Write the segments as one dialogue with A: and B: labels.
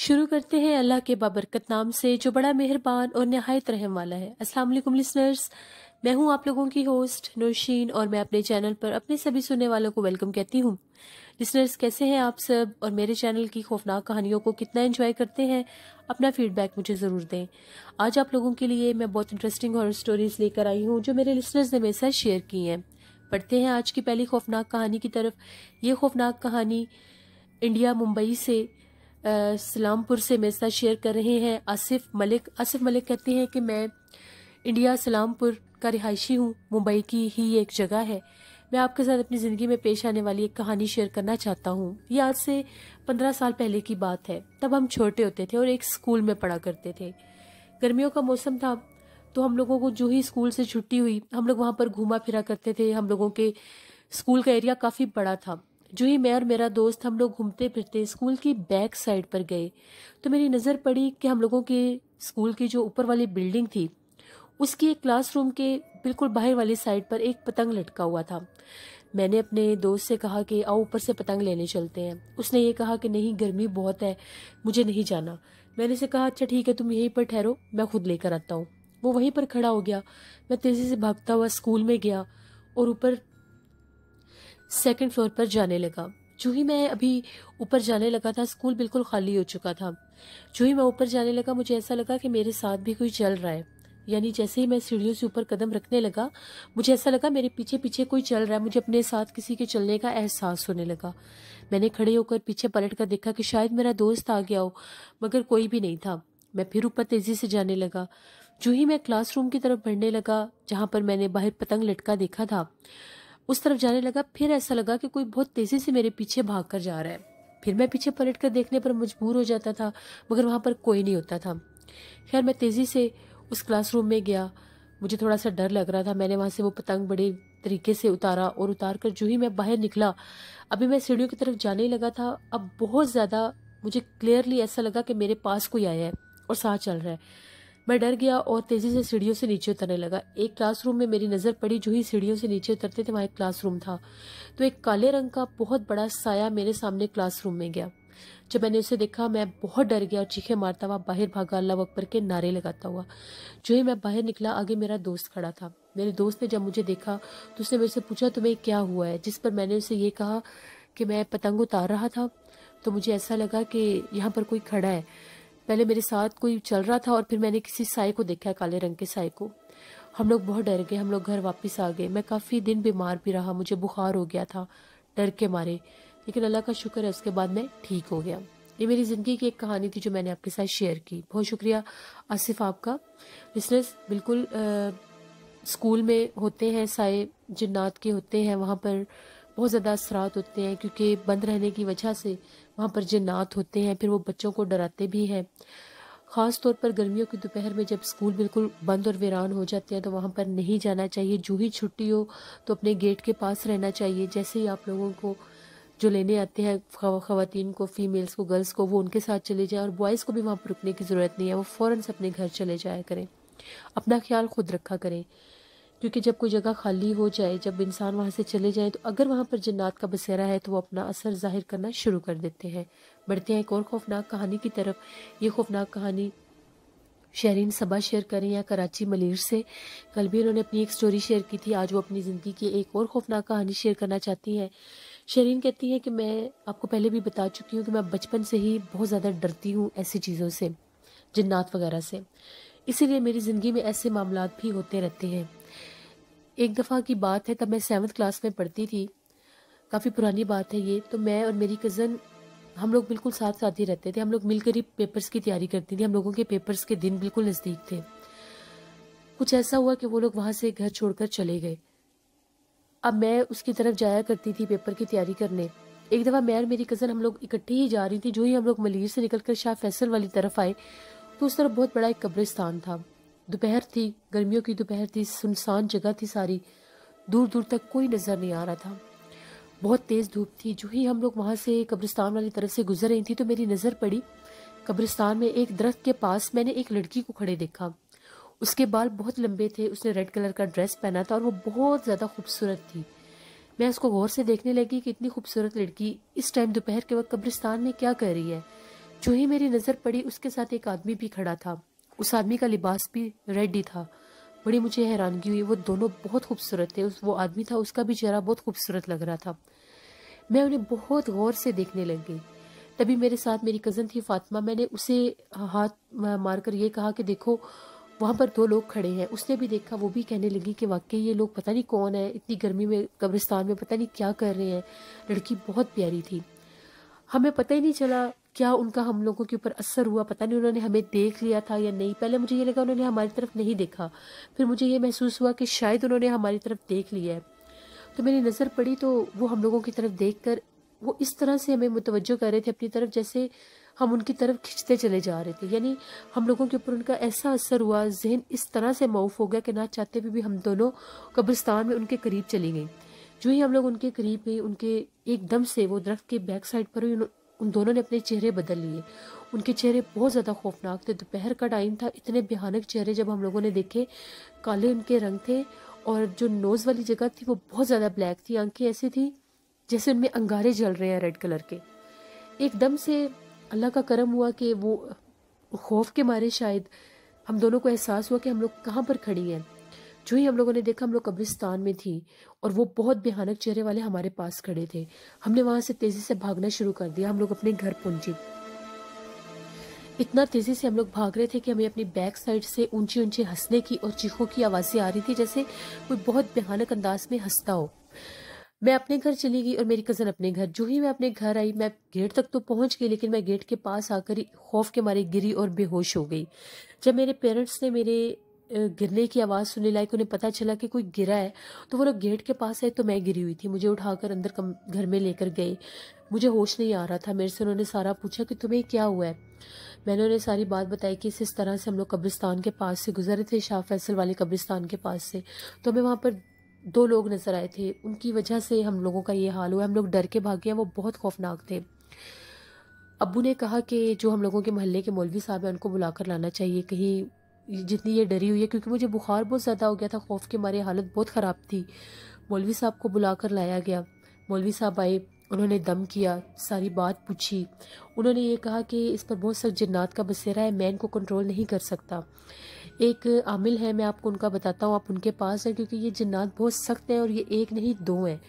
A: शुरू करते हैं अल्लाह के बाबरकत नाम से जो बड़ा मेहरबान और नहायत रहम वाला है अस्सलाम लिसनर्स मैं हूं आप लोगों की होस्ट नौशीन और मैं अपने चैनल पर अपने सभी सुनने वालों को वेलकम कहती हूं लिसनर्स कैसे हैं आप सब और मेरे चैनल की खौफनाक कहानियों को कितना एंजॉय करते हैं अपना फीडबैक मुझे ज़रूर दें आज आप लोगों के लिए मैं बहुत इंटरेस्टिंग हॉर स्टोरीज़ लेकर आई हूँ जो मेरे लिसनर्स ने मेरे साथ शेयर की हैं पढ़ते हैं आज की पहली खौफनाक कहानी की तरफ ये खौफनाक कहानी इंडिया मुंबई से सलामपुर से मेरे साथ शेयर कर रहे हैं आसिफ मलिक आसिफ मलिक कहते हैं कि मैं इंडिया सलामपुर का रिहायशी हूँ मुंबई की ही एक जगह है मैं आपके साथ अपनी ज़िंदगी में पेश आने वाली एक कहानी शेयर करना चाहता हूँ ये आज से पंद्रह साल पहले की बात है तब हम छोटे होते थे और एक स्कूल में पढ़ा करते थे गर्मियों का मौसम था तो हम लोगों को जो ही स्कूल से छुट्टी हुई हम लोग वहाँ पर घूमा फिरा करते थे हम लोगों के स्कूल का एरिया काफ़ी बड़ा था जो ही मैं और मेरा दोस्त हम लोग घूमते फिरते स्कूल की बैक साइड पर गए तो मेरी नज़र पड़ी कि हम लोगों के स्कूल की जो ऊपर वाली बिल्डिंग थी उसकी एक क्लासरूम के बिल्कुल बाहर वाली साइड पर एक पतंग लटका हुआ था मैंने अपने दोस्त से कहा कि आओ ऊपर से पतंग लेने चलते हैं उसने ये कहा कि नहीं गर्मी बहुत है मुझे नहीं जाना मैंने से कहा अच्छा ठीक है तुम यहीं पर ठहरो मैं खुद लेकर आता हूँ वो वहीं पर खड़ा हो गया मैं तेज़ी से भागता हुआ स्कूल में गया और ऊपर सेकंड फ्लोर पर जाने लगा जो ही मैं अभी ऊपर जाने लगा था स्कूल बिल्कुल खाली हो चुका था जो ही मैं ऊपर जाने लगा मुझे ऐसा लगा कि मेरे साथ भी कोई चल रहा है यानी जैसे ही मैं सीढ़ियों से ऊपर कदम रखने लगा मुझे ऐसा लगा मेरे पीछे पीछे कोई चल रहा है मुझे अपने साथ किसी के चलने का एहसास होने लगा मैंने खड़े होकर पीछे पलट कर देखा कि शायद मेरा दोस्त आ गया हो मगर कोई भी नहीं था मैं फिर ऊपर तेजी से जाने लगा जो ही मैं क्लासरूम की तरफ बढ़ने लगा जहाँ पर मैंने बाहर पतंग लटका देखा था उस तरफ जाने लगा फिर ऐसा लगा कि कोई बहुत तेज़ी से मेरे पीछे भाग कर जा रहा है फिर मैं पीछे पलट कर देखने पर मजबूर हो जाता था मगर वहाँ पर कोई नहीं होता था खैर मैं तेज़ी से उस क्लासरूम में गया मुझे थोड़ा सा डर लग रहा था मैंने वहाँ से वो पतंग बड़े तरीके से उतारा और उतार कर जो ही मैं बाहर निकला अभी मैं सीढ़ियों की तरफ जाने लगा था अब बहुत ज़्यादा मुझे क्लियरली ऐसा लगा कि मेरे पास कोई आया है और साथ चल रहा है मैं डर गया और तेजी से सीढ़ियों से नीचे उतरने लगा एक क्लासरूम में मेरी नज़र पड़ी जो ही सीढ़ियों से नीचे उतरते थे वहाँ एक क्लासरूम था तो एक काले रंग का बहुत बड़ा साया मेरे सामने क्लासरूम में गया जब मैंने उसे देखा मैं बहुत डर गया और चीखे मारता हुआ बाहर भागा अल्लाह अकबर के नारे लगाता हुआ जो ही मैं बाहर निकला आगे मेरा दोस्त खड़ा था मेरे दोस्त ने जब मुझे देखा तो उसने मेरे से पूछा तुम्हें क्या हुआ है जिस पर मैंने उसे ये कहा कि मैं पतंग उतार रहा था तो मुझे ऐसा लगा कि यहाँ पर कोई खड़ा है पहले मेरे साथ कोई चल रहा था और फिर मैंने किसी साई को देखा काले रंग के साई को हम लोग बहुत डर गए हम लोग घर वापस आ गए मैं काफ़ी दिन बीमार भी रहा मुझे बुखार हो गया था डर के मारे लेकिन अल्लाह का शुक्र है उसके बाद मैं ठीक हो गया ये मेरी ज़िंदगी की एक कहानी थी जो मैंने आपके साथ शेयर की बहुत शुक्रिया आसिफ आपका बिजनेस बिल्कुल आ, स्कूल में होते हैं साय जन्नात के होते हैं वहाँ पर बहुत ज़्यादा असरात होते हैं क्योंकि बंद रहने की वजह से वहाँ पर जन्नात होते हैं फिर वो बच्चों को डराते भी हैं ख़ास तौर पर गर्मियों की दोपहर में जब स्कूल बिल्कुल बंद और वीरान हो जाते हैं तो वहाँ पर नहीं जाना चाहिए जो ही छुट्टी हो तो अपने गेट के पास रहना चाहिए जैसे ही आप लोगों को जो लेने आते हैं ख़वान को फीमेल्स को गर्ल्स को वो उनके साथ चले जाएँ और बॉयज़ को भी वहाँ पर रुकने की ज़रूरत नहीं है वो फ़ौरन से अपने घर चले जाया करें अपना ख्याल खुद रखा करें क्योंकि जब कोई जगह खाली हो जाए जब इंसान वहाँ से चले जाए तो अगर वहाँ पर जन्नात का बसेरा है तो वो अपना असर जाहिर करना शुरू कर देते हैं बढ़ते हैं एक और खौफनाक कहानी की तरफ ये खौफनाक कहानी शहरीन सबा शेयर करें या कराची मलिर से कल भी उन्होंने अपनी एक स्टोरी शेयर की थी आज वो अपनी ज़िंदगी की एक और खौफनाक कहानी शेयर करना चाहती हैं शहरीन कहती हैं कि मैं आपको पहले भी बता चुकी हूँ कि मैं बचपन से ही बहुत ज़्यादा डरती हूँ ऐसी चीज़ों से जन्नात वगैरह से इसीलिए मेरी ज़िंदगी में ऐसे मामला भी होते रहते हैं एक दफ़ा की बात है तब मैं सेवन्थ क्लास में पढ़ती थी काफ़ी पुरानी बात है ये तो मैं और मेरी कज़न हम लोग बिल्कुल साथ साथ ही रहते थे हम लोग मिलकर ही पेपर्स की तैयारी करती थी हम लोगों के पेपर्स के दिन बिल्कुल नज़दीक थे कुछ ऐसा हुआ कि वो लोग वहाँ से घर छोड़कर चले गए अब मैं उसकी तरफ जाया करती थी पेपर की तैयारी करने एक दफ़ा मैं और मेरी कज़न हम लोग इकट्ठे ही जा रही थी जो ही हम लोग मलिर से निकलकर शाह फैसल वाली तरफ आए तो उस तरफ बहुत बड़ा एक कब्रिस्तान था दोपहर थी गर्मियों की दोपहर थी सुनसान जगह थी सारी दूर दूर तक कोई नज़र नहीं आ रहा था बहुत तेज़ धूप थी जो ही हम लोग वहाँ से कब्रिस्तान वाली तरफ से गुजर रही थी तो मेरी नज़र पड़ी कब्रिस्तान में एक दरख्त के पास मैंने एक लड़की को खड़े देखा उसके बाल बहुत लंबे थे उसने रेड कलर का ड्रेस पहना था और वो बहुत ज़्यादा खूबसूरत थी मैं उसको गौर से देखने लगी कि इतनी खूबसूरत लड़की इस टाइम दोपहर के वक्त कब्रिस्तान में क्या कर रही है जो ही मेरी नज़र पड़ी उसके साथ एक आदमी भी खड़ा था उस आदमी का लिबास भी रेड ही था बड़ी मुझे हैरानगी हुई वो दोनों बहुत खूबसूरत थे उस वो आदमी था उसका भी चेहरा बहुत खूबसूरत लग रहा था मैं उन्हें बहुत गौर से देखने लग गई तभी मेरे साथ मेरी कज़न थी फातिमा मैंने उसे हाथ मारकर ये कहा कि देखो वहाँ पर दो लोग खड़े हैं उसने भी देखा वो भी कहने लगी कि वाकई ये लोग पता नहीं कौन है इतनी गर्मी में कब्रिस्तान में पता नहीं क्या कर रहे हैं लड़की बहुत प्यारी थी हमें पता ही नहीं चला क्या उनका हम लोगों के ऊपर असर हुआ पता नहीं उन्होंने हमें देख लिया था या नहीं पहले मुझे ये लगा उन्होंने हमारी तरफ नहीं देखा फिर मुझे ये महसूस हुआ कि शायद उन्होंने हमारी तरफ देख लिया है तो मेरी नज़र पड़ी तो वो हम लोगों की तरफ देख कर वो इस तरह से हमें मुतवजो कर रहे थे अपनी तरफ जैसे हम उनकी तरफ खिंचते चले जा रहे थे यानी हम लोगों के ऊपर उनका ऐसा असर हुआ जहन इस तरह से मऊफ हो गया कि ना चाहते हुए भी, भी हम दोनों कब्रिस्तान में उनके करीब चली गई जो ही हम लोग उनके करीब गई उनके एकदम से वो दरख्त के बैक साइड पर हुई उन दोनों ने अपने चेहरे बदल लिए उनके चेहरे बहुत ज़्यादा खौफनाक थे दोपहर का टाइम था इतने भयानक चेहरे जब हम लोगों ने देखे काले उनके रंग थे और जो नोज़ वाली जगह थी वो बहुत ज़्यादा ब्लैक थी आंखें ऐसी थी जैसे उनमें अंगारे जल रहे हैं रेड कलर के एकदम से अल्लाह का करम हुआ कि वो खौफ के मारे शायद हम दोनों को एहसास हुआ कि हम लोग कहाँ पर खड़ी हैं जो ही हम लोगों ने देखा हम लोग कब्रिस्तान में थी और वो बहुत भयानक चेहरे वाले हमारे पास खड़े थे हमने वहां से तेज़ी से भागना शुरू कर दिया हम लोग अपने घर पहुंचे इतना तेज़ी से हम लोग भाग रहे थे कि हमें अपनी बैक साइड से ऊंचे ऊंचे हंसने की और चीखों की आवाज़ें आ रही थी जैसे कोई बहुत भयानक अंदाज में हंसता हो मैं अपने घर चली गई और मेरी कज़न अपने घर जो ही मैं अपने घर आई मैं गेट तक तो पहुंच गई लेकिन मैं गेट के पास आकर खौफ के मारे गिरी और बेहोश हो गई जब मेरे पेरेंट्स ने मेरे गिरने की आवाज़ सुनने लायक उन्हें पता चला कि कोई गिरा है तो वो लोग गेट के पास आए तो मैं गिरी हुई थी मुझे उठाकर अंदर कम घर में लेकर गए मुझे होश नहीं आ रहा था मेरे से उन्होंने सारा पूछा कि तुम्हें क्या हुआ है मैंने उन्हें सारी बात बताई कि इस तरह से हम लोग कब्रिस्तान के पास से गुजरे थे शाह फैसल वाले कब्रिस्तान के पास से तो हमें वहाँ पर दो लोग नज़र आए थे उनकी वजह से हम लोगों का ये हाल हुआ हम लोग डर के भागे हैं वो बहुत खौफनाक थे अबू ने कहा कि जो हम लोगों के मोहल्ले के मौलवी साहब हैं उनको बुलाकर लाना चाहिए कहीं जितनी ये डरी हुई है क्योंकि मुझे बुखार बहुत ज़्यादा हो गया था खौफ के मारे हालत बहुत ख़राब थी मौलवी साहब को बुला कर लाया गया मौलवी साहब आए उन्होंने दम किया सारी बात पूछी उन्होंने ये कहा कि इस पर बहुत सख्त जन्नात का बसेरा है मैं इनको कंट्रोल नहीं कर सकता एक आमिल है मैं आपको उनका बताता हूँ आप उनके पास हैं क्योंकि ये जन्नात बहुत सख्त है और ये एक नहीं दो हैं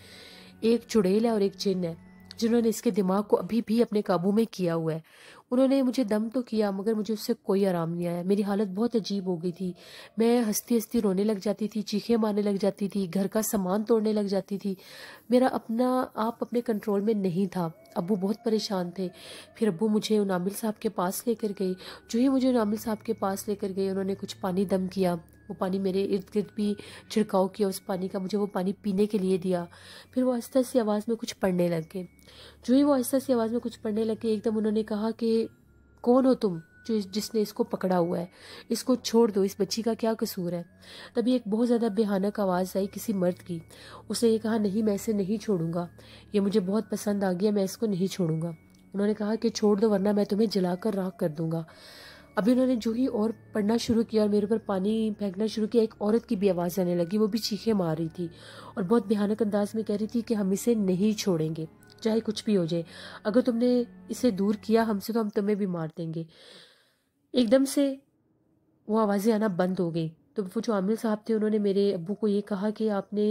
A: एक चुड़ैल है और एक जिन है जिन्होंने इसके दिमाग को अभी भी अपने काबू में किया हुआ है उन्होंने मुझे दम तो किया मगर मुझे उससे कोई आराम नहीं आया मेरी हालत बहुत अजीब हो गई थी मैं हंसती हंसती रोने लग जाती थी चीखें मारने लग जाती थी घर का सामान तोड़ने लग जाती थी मेरा अपना आप अपने कंट्रोल में नहीं था अबू बहुत परेशान थे फिर अबू मुझे उनामिल साहब के पास लेकर गए जो ही मुझे उनामिल साहब के पास लेकर गए उन्होंने कुछ पानी दम किया वो पानी मेरे इर्द गिर्द भी छिड़काव किया उस पानी का मुझे वो पानी पीने के लिए दिया फिर वो आहिस्ता सी आवाज़ में कुछ पढ़ने लग गए जो ही वो आहिस्ता सी आवाज़ में कुछ पढ़ने लग गए एकदम उन्होंने कहा कि कौन हो तुम जो जिसने इसको पकड़ा हुआ है इसको छोड़ दो इस बच्ची का क्या कसूर है तभी एक बहुत ज़्यादा भयानक आवाज़ आई किसी मर्द की उसने ये कहा नहीं मैं इसे नहीं छोड़ूंगा ये मुझे बहुत पसंद आ गया मैं इसको नहीं छोड़ूंगा उन्होंने कहा कि छोड़ दो वरना मैं तुम्हें जलाकर राख कर दूंगा अभी उन्होंने जो ही और पढ़ना शुरू किया और मेरे ऊपर पानी फेंकना शुरू किया एक औरत की भी आवाज़ आने लगी वो भी चीखे मार रही थी और बहुत भयानक अंदाज में कह रही थी कि हम इसे नहीं छोड़ेंगे चाहे कुछ भी हो जाए अगर तुमने इसे दूर किया हमसे तो हम तुम्हें भी मार देंगे एकदम से वो आवाज़ें आना बंद हो गई तो वो जो आमिर साहब थे उन्होंने मेरे अबू को ये कहा कि आपने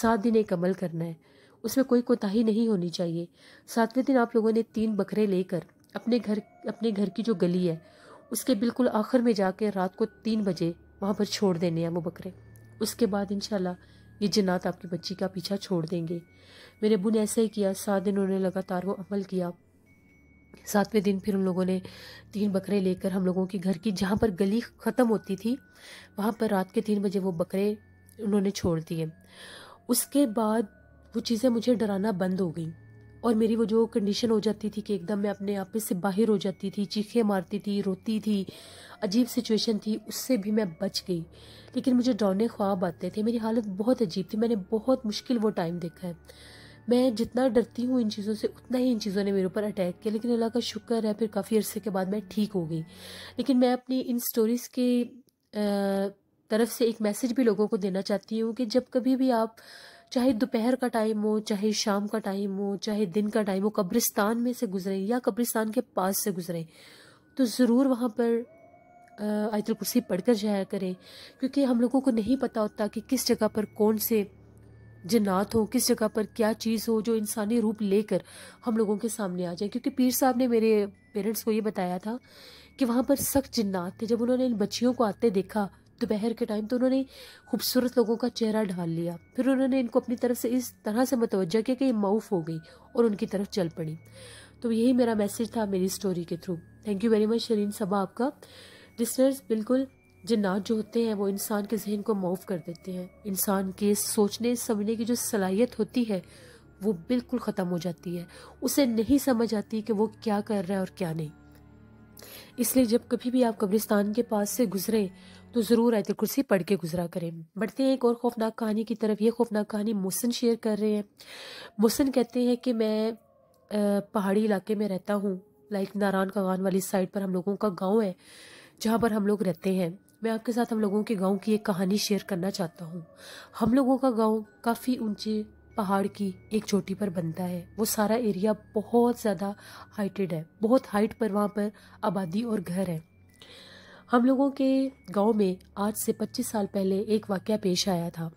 A: सात दिन एक अमल करना है उसमें कोई कोताही नहीं होनी चाहिए सातवें दिन आप लोगों ने तीन बकरे लेकर अपने घर अपने घर की जो गली है उसके बिल्कुल आखिर में जाके रात को तीन बजे वहाँ पर छोड़ देने हैं वो बकरे उसके बाद इन ये जन्ात आपकी बच्ची का पीछा छोड़ देंगे मेरे अबू ने ऐसा ही किया सात दिन उन्होंने लगातार वो अमल किया सातवें दिन फिर हम लोगों ने तीन बकरे लेकर हम लोगों के घर की जहाँ पर गली ख़त्म होती थी वहाँ पर रात के तीन बजे वो बकरे उन्होंने छोड़ दिए उसके बाद वो चीज़ें मुझे डराना बंद हो गई और मेरी वो जो कंडीशन हो जाती थी कि एकदम मैं अपने आप से बाहर हो जाती थी चीखें मारती थी रोती थी अजीब सिचुएशन थी उससे भी मैं बच गई लेकिन मुझे डरने ख्वाब आते थे मेरी हालत बहुत अजीब थी मैंने बहुत मुश्किल वो टाइम देखा है मैं जितना डरती हूँ इन चीज़ों से उतना ही इन चीज़ों ने मेरे ऊपर अटैक किया लेकिन अल्लाह का शुक्र है फिर काफ़ी अरसे के बाद मैं ठीक हो गई लेकिन मैं अपनी इन स्टोरीज़ के तरफ से एक मैसेज भी लोगों को देना चाहती हूँ कि जब कभी भी आप चाहे दोपहर का टाइम हो चाहे शाम का टाइम हो चाहे दिन का टाइम हो कब्रिस्तान में से गुजरें या कब्रिस्तान के पास से गुजरें तो ज़रूर वहाँ पर आयतुल कुर्सी पढ़कर जाया करें क्योंकि हम लोगों को नहीं पता होता कि किस जगह पर कौन से जन्नात हो किस जगह पर क्या चीज़ हो जो इंसानी रूप लेकर हम लोगों के सामने आ जाए क्योंकि पीर साहब ने मेरे पेरेंट्स को ये बताया था कि वहाँ पर सख्त जन्नात थे जब उन्होंने इन बच्चियों को आते देखा दोपहर के टाइम तो उन्होंने खूबसूरत लोगों का चेहरा ढाल लिया फिर उन्होंने इनको अपनी तरफ से इस तरह से मतवजह किया कि ये माउफ हो गई और उनकी तरफ चल पड़ी तो यही मेरा मैसेज था मेरी स्टोरी के through thank you very much Shireen Saba आपका डिस्टर्स बिल्कुल जिन्नात जो होते हैं वो इंसान के जहन को मूव कर देते हैं इंसान के सोचने समझने की जो सलाहियत होती है वो बिल्कुल ख़त्म हो जाती है उसे नहीं समझ आती कि वो क्या कर रहा है और क्या नहीं इसलिए जब कभी भी आप कब्रिस्तान के पास से गुजरें तो ज़रूर आयत कुर्सी पढ़ के गुजरा करें बढ़ते हैं एक और खौफनाक कहानी की तरफ ये खौफनाक कहानी मोसन शेयर कर रहे हैं मोसन कहते हैं कि मैं पहाड़ी इलाके में रहता हूँ लाइक नारायण कागान वाली साइड पर हम लोगों का गाँव है जहाँ पर हम लोग रहते हैं मैं आपके साथ हम लोगों के गांव की एक कहानी शेयर करना चाहता हूँ हम लोगों का गांव काफ़ी ऊंचे पहाड़ की एक चोटी पर बनता है वो सारा एरिया बहुत ज़्यादा हाइटेड है बहुत हाइट पर वहाँ पर आबादी और घर है हम लोगों के गांव में आज से 25 साल पहले एक वाक़ पेश आया था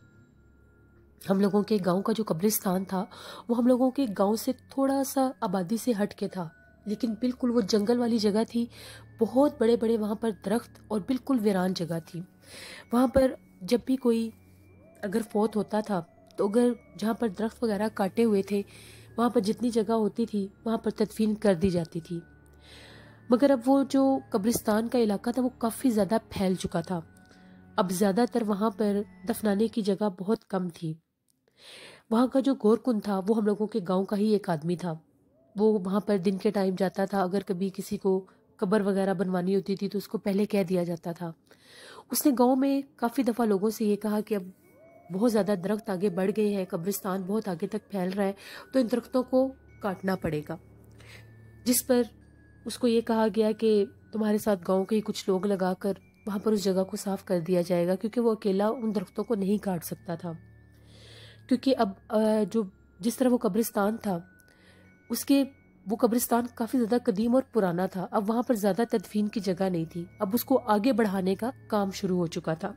A: हम लोगों के गांव का जो कब्रिस्तान था वो हम लोगों के गांव से थोड़ा सा आबादी से हट के था लेकिन बिल्कुल वो जंगल वाली जगह थी बहुत बड़े बड़े वहाँ पर दरख्त और बिल्कुल वीरान जगह थी वहाँ पर जब भी कोई अगर फौत होता था तो अगर जहाँ पर दरख्त वगैरह काटे हुए थे वहाँ पर जितनी जगह होती थी वहाँ पर तदफीन कर दी जाती थी मगर अब वो जो कब्रिस्तान का इलाका था वो काफ़ी ज़्यादा फैल चुका था अब ज़्यादातर वहाँ पर दफनाने की जगह बहुत कम थी वहाँ का जो गोरकुन था वो हम लोगों के गांव का ही एक आदमी था वो वहाँ पर दिन के टाइम जाता था अगर कभी किसी को कब्र वगैरह बनवानी होती थी तो उसको पहले कह दिया जाता था उसने गांव में काफ़ी दफ़ा लोगों से ये कहा कि अब बहुत ज़्यादा दरख्त आगे बढ़ गए हैं कब्रिस्तान बहुत आगे तक फैल रहा है तो इन दरख्तों को काटना पड़ेगा जिस पर उसको ये कहा गया कि तुम्हारे साथ गांव के ही कुछ लोग लगाकर वहाँ पर उस जगह को साफ कर दिया जाएगा क्योंकि वो अकेला उन दरख्तों को नहीं काट सकता था क्योंकि अब जो जिस तरह वो कब्रिस्तान था उसके वो कब्रिस्तान काफी ज्यादा कदीम और पुराना था अब वहाँ पर ज्यादा तदफीन की जगह नहीं थी अब उसको आगे बढ़ाने का काम शुरू हो चुका था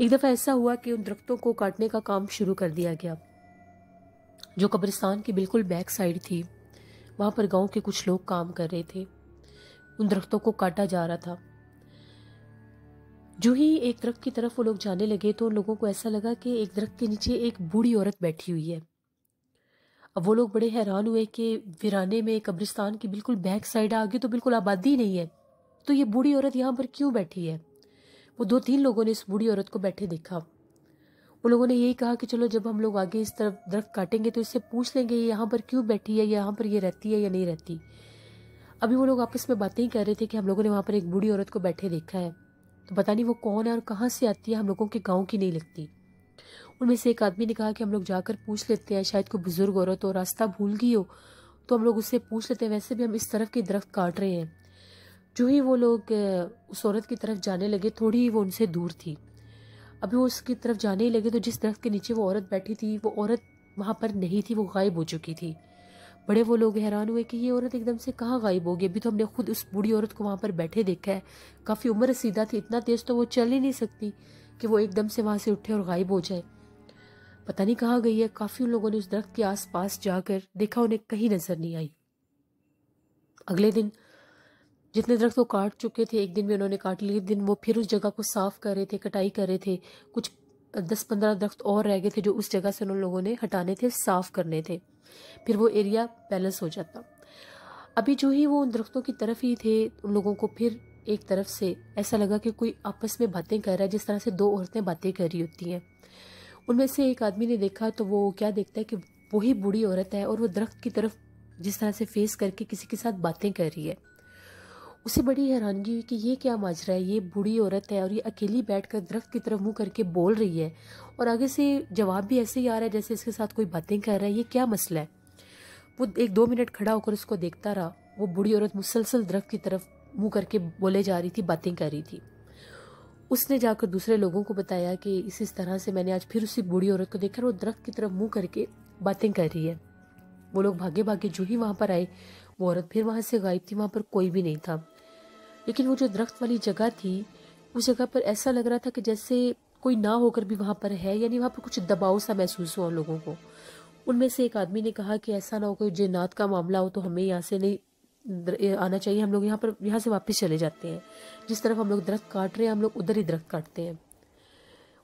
A: एक दफा ऐसा हुआ कि उन दरख्तों को काटने का काम शुरू कर दिया गया जो कब्रिस्तान की बिल्कुल बैक साइड थी वहां पर गांव के कुछ लोग काम कर रहे थे उन दरख्तों को काटा जा रहा था जो ही एक दरख्त की तरफ वो लोग जाने लगे तो उन लोगों को ऐसा लगा कि एक दरख्त के नीचे एक बूढ़ी औरत बैठी हुई है अब वो लोग बड़े हैरान हुए कि वीराने में कब्रिस्तान की बिल्कुल बैक साइड आगे तो बिल्कुल आबादी नहीं है तो ये बूढ़ी औरत यहाँ पर क्यों बैठी है वो दो तीन लोगों ने इस बूढ़ी औरत को बैठे देखा उन लोगों ने यही कहा कि चलो जब हम लोग आगे इस तरफ दरख्त काटेंगे तो इससे पूछ लेंगे ये यहाँ पर क्यों बैठी है यहाँ पर ये रहती है या नहीं रहती अभी वो लोग आपस में बातें ही कर रहे थे कि हम लोगों ने वहाँ पर एक बूढ़ी औरत को बैठे देखा है तो पता नहीं वो कौन है और कहाँ से आती है हम लोगों के गाँव की नहीं लगती उनमें से एक आदमी ने कहा कि हम लोग जाकर पूछ लेते हैं शायद कोई बुजुर्ग औरत हो रास्ता भूल गई हो तो हम लोग उससे पूछ लेते हैं वैसे भी हम इस तरफ के दरख्त काट रहे हैं जो ही वो लोग उस औरत की तरफ जाने लगे थोड़ी ही वो उनसे दूर थी अभी वो उसकी तरफ जाने ही लगे तो जिस दरख्त के नीचे वो औरत बैठी थी वो औरत वहाँ पर नहीं थी वो गायब हो चुकी थी बड़े वो लोग हैरान हुए कि ये औरत एकदम से कहाँ गायब होगी अभी तो हमने खुद उस बूढ़ी औरत को वहाँ पर बैठे देखा है काफ़ी उम्र सीधा थी इतना तेज़ तो वो चल ही नहीं सकती कि वो एकदम से वहाँ से उठे और गायब हो जाए पता नहीं कहाँ गई है काफ़ी लोगों ने उस दरख्त के आसपास जाकर देखा उन्हें कहीं नज़र नहीं आई अगले दिन जितने दरख्त वो काट चुके थे एक दिन में उन्होंने काट लिए दिन वो फिर उस जगह को साफ़ कर रहे थे कटाई कर रहे थे कुछ दस पंद्रह दरख्त और रह गए थे जो उस जगह से उन लोगों ने हटाने थे साफ़ करने थे फिर वो एरिया बैलेंस हो जाता अभी जो ही वो उन दरख्तों की तरफ ही थे उन लोगों को फिर एक तरफ से ऐसा लगा कि कोई आपस में बातें कर रहा है जिस तरह से दो औरतें बातें कर रही होती हैं उनमें से एक आदमी ने देखा तो वो क्या देखता है कि वही बूढ़ी औरत है और वो दरख्त की तरफ जिस तरह से फेस करके किसी के साथ बातें कर रही है उसे बड़ी हैरानगी हुई कि ये क्या माजरा है ये बूढ़ी औरत है और ये अकेली बैठकर दरख्त की तरफ मुंह करके बोल रही है और आगे से जवाब भी ऐसे ही आ रहा है जैसे इसके साथ कोई बातें कर रहा है ये क्या मसला है वो एक दो मिनट खड़ा होकर उसको देखता रहा वो बूढ़ी औरत मुसलसल दरख्त की तरफ मुंह करके बोले जा रही थी बातें कर रही थी उसने जाकर दूसरे लोगों को बताया कि इस इस तरह से मैंने आज फिर उसी बूढ़ी औरत को देखा और वो दरख्त की तरफ मुंह करके बातें कर रही है वो लोग भागे भागे जो ही वहाँ पर आए वो औरत फिर वहाँ से गायब थी वहाँ पर कोई भी नहीं था लेकिन वो जो दरख्त वाली जगह थी उस जगह पर ऐसा लग रहा था कि जैसे कोई ना होकर भी वहाँ पर है यानी वहाँ पर कुछ दबाव सा महसूस हुआ उन लोगों को उनमें से एक आदमी ने कहा कि ऐसा ना हो कोई जिन्नात का मामला हो तो हमें यहाँ से नहीं आना चाहिए हम लोग यहाँ पर यहाँ से वापस चले जाते हैं जिस तरफ हम लोग दरख्त काट रहे हैं हम लोग उधर ही दरख्त काटते हैं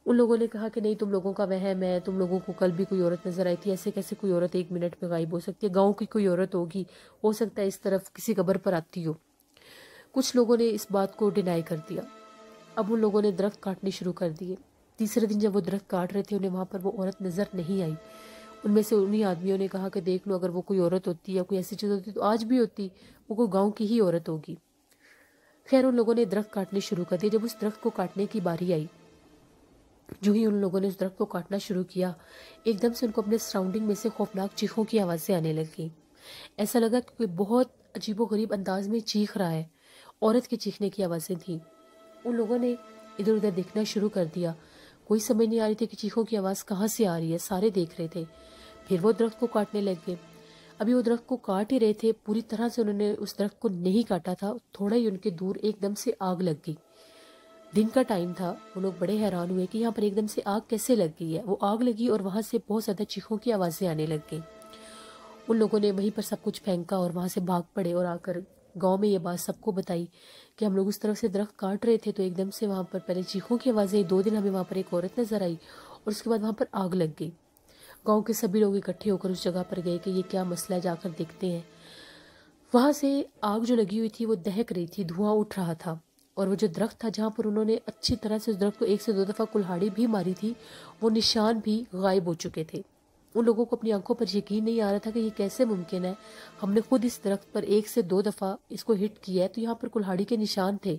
A: उन लोगों ने कहा कि नहीं तुम लोगों का वहम है तुम लोगों को कल भी कोई औरत नज़र आई थी ऐसे कैसे कोई औरत एक मिनट में गायब हो सकती है गांव की कोई औरत होगी हो सकता है इस तरफ किसी कबर पर आती हो कुछ लोगों ने इस बात को डिनाई कर दिया अब उन लोगों ने दरख्त काटने शुरू कर दिए तीसरे दिन जब वो दरख्त काट रहे थे उन्हें वहाँ पर वो औरत नज़र नहीं आई उनमें से उन्हीं आदमियों ने कहा कि देख लो अगर वो कोई औरत होती या कोई ऐसी चीज़ होती तो आज भी होती वो कोई गाँव की ही औरत होगी खैर उन लोगों ने दरख्त काटने शुरू कर दिया जब उस दरख्त को काटने की बारी आई जो ही उन लोगों ने उस दरख्त को काटना शुरू किया एकदम से उनको अपने सराउंडिंग में से खौफनाक चीखों की आवाज़ें आने लगी ऐसा लगा कि कोई बहुत अजीबोगरीब अंदाज में चीख रहा है औरत के चीखने की आवाज़ें थीं उन लोगों ने इधर उधर देखना शुरू कर दिया कोई समझ नहीं आ रही थी कि चीखों की आवाज़ कहाँ से आ रही है सारे देख रहे थे फिर वो दरख्त को काटने लग गए अभी वो दरख्त को काट ही रहे थे पूरी तरह से उन्होंने उस दरख्त को नहीं काटा था थोड़ा ही उनके दूर एकदम से आग लग गई दिन का टाइम था वो लोग बड़े हैरान हुए कि यहाँ पर एकदम से आग कैसे लग गई है वो आग लगी और वहाँ से बहुत ज़्यादा चीखों की आवाज़ें आने लग गई उन लोगों ने वहीं पर सब कुछ फेंका और वहाँ से भाग पड़े और आकर गांव में ये बात सबको बताई कि हम लोग उस तरफ से दरख्त काट रहे थे तो एकदम से वहाँ पर पहले चीखों की आवाज़ें दो दिन हमें वहाँ पर एक औरत नज़र आई और उसके बाद वहाँ पर आग लग गई गांव के सभी लोग इकट्ठे होकर उस जगह पर गए कि ये क्या मसला है जाकर देखते हैं वहाँ से आग जो लगी हुई थी वो दहक रही थी धुआं उठ रहा था और वो जो दरख्त था जहाँ पर उन्होंने अच्छी तरह से उस दरख्त को एक से दो दफ़ा कुल्हाड़ी भी मारी थी वो निशान भी गायब हो चुके थे उन लोगों को अपनी आंखों पर यकीन नहीं आ रहा था कि ये कैसे मुमकिन है हमने खुद इस दरख्त पर एक से दो दफ़ा इसको हिट किया है तो यहाँ पर कुल्हाड़ी के निशान थे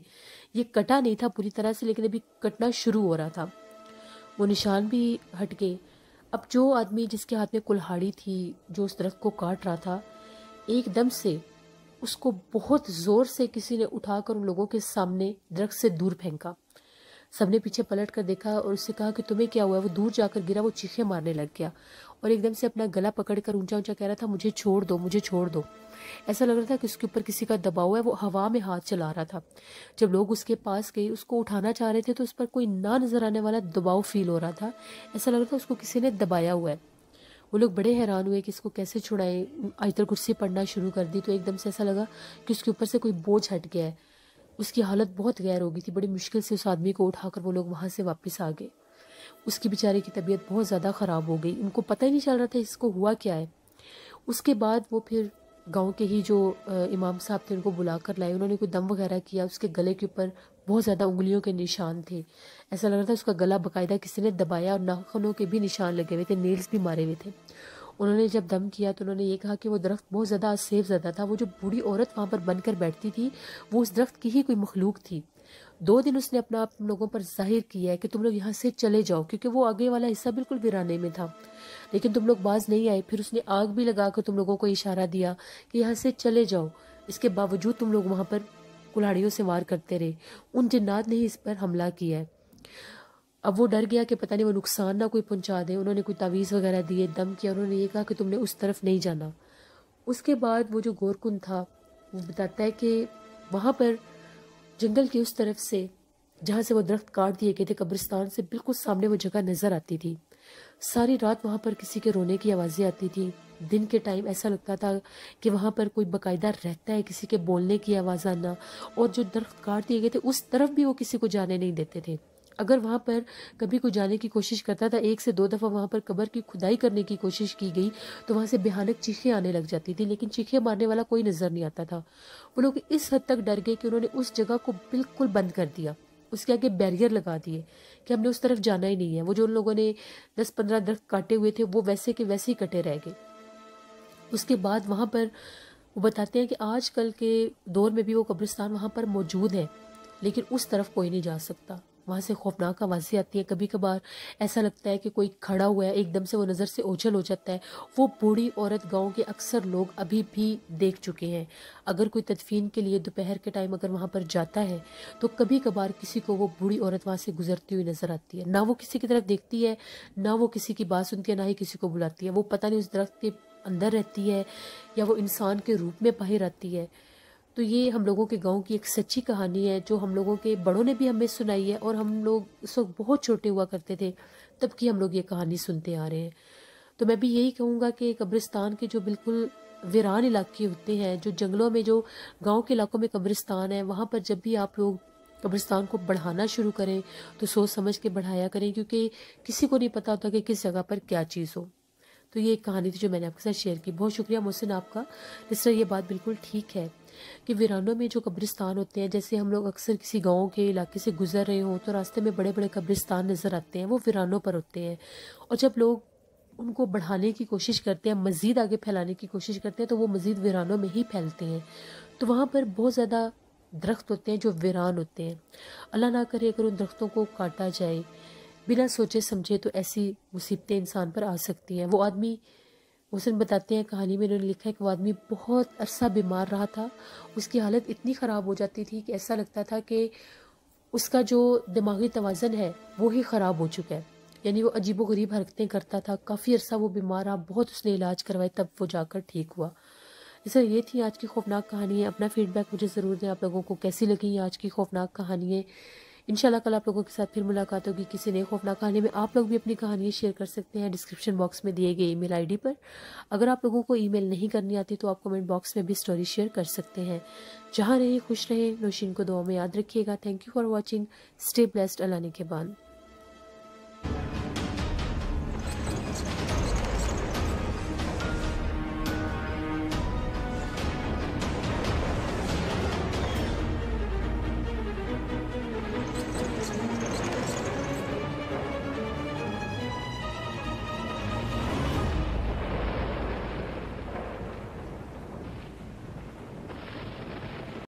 A: ये कटा नहीं था पूरी तरह से लेकिन अभी कटना शुरू हो रहा था वो निशान भी हट गए अब जो आदमी जिसके हाथ में कुल्हाड़ी थी जो उस दरख्त को काट रहा था एकदम से उसको बहुत ज़ोर से किसी ने उठाकर उन लोगों के सामने दरख्त से दूर फेंका सबने पीछे पलट कर देखा और उससे कहा कि तुम्हें क्या हुआ वो दूर जाकर गिरा वो चीखे मारने लग गया और एकदम से अपना गला पकड़ कर ऊंचा ऊंचा कह रहा था मुझे छोड़ दो मुझे छोड़ दो ऐसा लग रहा था कि उसके ऊपर किसी का दबाव है वो हवा में हाथ चला रहा था जब लोग उसके पास गए उसको उठाना चाह रहे थे तो उस पर कोई ना नजर आने वाला दबाव फील हो रहा था ऐसा लग रहा था उसको किसी ने दबाया हुआ है वो लोग बड़े हैरान हुए कि इसको कैसे छुड़ाएं तक कुर्सी पढ़ना शुरू कर दी तो एकदम से ऐसा लगा कि उसके ऊपर से कोई बोझ हट गया है उसकी हालत बहुत गैर हो गई थी बड़ी मुश्किल से उस आदमी को उठाकर वो लोग वहाँ से वापस आ गए उसकी बेचारे की तबीयत बहुत ज़्यादा ख़राब हो गई उनको पता ही नहीं चल रहा था इसको हुआ क्या है उसके बाद वो फिर गांव के ही जो इमाम साहब थे उनको बुला कर लाए उन्होंने कोई दम वगैरह किया उसके गले के ऊपर बहुत ज़्यादा उंगलियों के निशान थे ऐसा लग रहा था उसका गला बाकायदा किसी ने दबाया और नाखूनों के भी निशान लगे हुए थे नेल्स भी मारे हुए थे उन्होंने जब दम किया तो उन्होंने ये कहा कि वो दरख्त बहुत ज़्यादा सेब ज़्यादा था वो जो बूढ़ी औरत वहाँ पर बनकर बैठती थी वो उस दरख्त की ही कोई मखलूक थी दो दिन उसने अपना आप लोगों पर जाहिर किया है कि तुम लोग यहाँ से चले जाओ क्योंकि वो आगे वाला हिस्सा बिल्कुल वीराने में था लेकिन तुम लोग बाज नहीं आए फिर उसने आग भी लगा कर तुम लोगों को इशारा दिया कि यहाँ से चले जाओ इसके बावजूद तुम लोग वहाँ पर कुल्हाड़ियों से वार करते रहे उन जिन्नात ने ही इस पर हमला किया है अब वो डर गया कि पता नहीं वो नुकसान ना कोई पहुंचा दे उन्होंने कोई तावीज़ वगैरह दिए दम किया उन्होंने ये कहा कि तुमने उस तरफ नहीं जाना उसके बाद वो जो गोरकुन था वो बताता है कि वहाँ पर जंगल की उस तरफ से जहाँ से वो दरख्त काट दिए गए थे कब्रिस्तान से बिल्कुल सामने वो जगह नज़र आती थी सारी रात वहाँ पर किसी के रोने की आवाज़ें आती थी दिन के टाइम ऐसा लगता था कि वहाँ पर कोई बकायदा रहता है किसी के बोलने की आवाज़ आना और जो दरख्त काट दिए गए थे उस तरफ भी वो किसी को जाने नहीं देते थे अगर वहाँ पर कभी कोई जाने की कोशिश करता था एक से दो दफ़ा वहाँ पर कब्र की खुदाई करने की कोशिश की गई तो वहाँ से भयानक चीखें आने लग जाती थी लेकिन चीखें मारने वाला कोई नज़र नहीं आता था वो लोग इस हद तक डर गए कि उन्होंने उस जगह को बिल्कुल बंद कर दिया उसके आगे बैरियर लगा दिए कि हमने उस तरफ जाना ही नहीं है वो जो उन लोगों ने दस पंद्रह दरख्त काटे हुए थे वो वैसे के वैसे ही कटे रह गए उसके बाद वहाँ पर वो बताते हैं कि आजकल के दौर में भी वो कब्रिस्तान वहाँ पर मौजूद है लेकिन उस तरफ कोई नहीं जा सकता वहाँ से खौफनाक आवाज़ें आती हैं कभी कभार ऐसा लगता है कि कोई खड़ा हुआ है एकदम से वो नज़र से ओझल हो जाता है वो बूढ़ी औरत गांव के अक्सर लोग अभी भी देख चुके हैं अगर कोई तदफीन के लिए दोपहर के टाइम अगर वहाँ पर जाता है तो कभी कभार किसी को वो बूढ़ी औरत वहाँ से गुजरती हुई नज़र आती है ना वो किसी की तरफ देखती है ना वो किसी की बात सुनती है ना ही किसी को बुलाती है वो पता नहीं उस दरख्त के अंदर रहती है या वो इंसान के रूप में बाहर आती है तो ये हम लोगों के गांव की एक सच्ची कहानी है जो हम लोगों के बड़ों ने भी हमें सुनाई है और हम लोग उस वक्त बहुत छोटे हुआ करते थे तब की हम लोग ये कहानी सुनते आ रहे हैं तो मैं भी यही कहूँगा कि कब्रिस्तान के जो बिल्कुल वीरान इलाके होते हैं जो जंगलों में जो गांव के इलाकों में कब्रिस्तान है वहाँ पर जब भी आप लोग कब्रिस्तान को बढ़ाना शुरू करें तो सोच समझ के बढ़ाया करें क्योंकि किसी को नहीं पता होता कि किस जगह पर क्या चीज़ हो तो ये एक कहानी थी जो मैंने आपके साथ शेयर की बहुत शुक्रिया मोहसिन आपका इस तरह ये बात बिल्कुल ठीक है कि वीरानों में जो कब्रिस्तान होते हैं जैसे हम लोग अक्सर किसी गाँव के इलाके से गुजर रहे हों तो रास्ते में बड़े बड़े कब्रिस्तान नज़र आते हैं वो वीरानों पर होते हैं और जब लोग उनको बढ़ाने की कोशिश करते हैं मज़ीद आगे फैलाने की कोशिश करते हैं तो वो मज़ीद वीरानों में ही फैलते हैं तो वहाँ पर बहुत ज़्यादा दरख्त होते हैं जो वीरान होते हैं अल्लाह ना करे अगर उन दरख्तों को काटा जाए बिना सोचे समझे तो ऐसी मुसीबतें इंसान पर आ सकती हैं वो आदमी हुसन बताते हैं कहानी में उन्होंने लिखा है कि वो आदमी बहुत अरसा बीमार रहा था उसकी हालत इतनी ख़राब हो जाती थी कि ऐसा लगता था कि उसका जो दिमागी तोज़न है वो ही ख़राब हो चुका है यानी वो अजीब गरीब हरकतें करता था काफ़ी अरसा वो बीमार रहा बहुत उसने इलाज करवाए तब वो जाकर ठीक हुआ जैसा ये थी आज की खौफनाक कहानी है अपना फीडबैक मुझे ज़रूर दें आप लोगों को कैसी लगी आज की खौफनाक कहानियाँ इनशाला कल आप लोगों के साथ फिर मुलाकात होगी किसी ने खौफना कहानी में आप लोग भी अपनी कहानियाँ शेयर कर सकते हैं डिस्क्रिप्शन बॉक्स में दिए गए ईमेल आईडी पर अगर आप लोगों को ईमेल नहीं करनी आती तो आप कमेंट बॉक्स में भी स्टोरी शेयर कर सकते हैं जहाँ रहें खुश रहें नौशीन को दुआ में याद रखिएगा thank you for watching stay blessed अलानी के बाद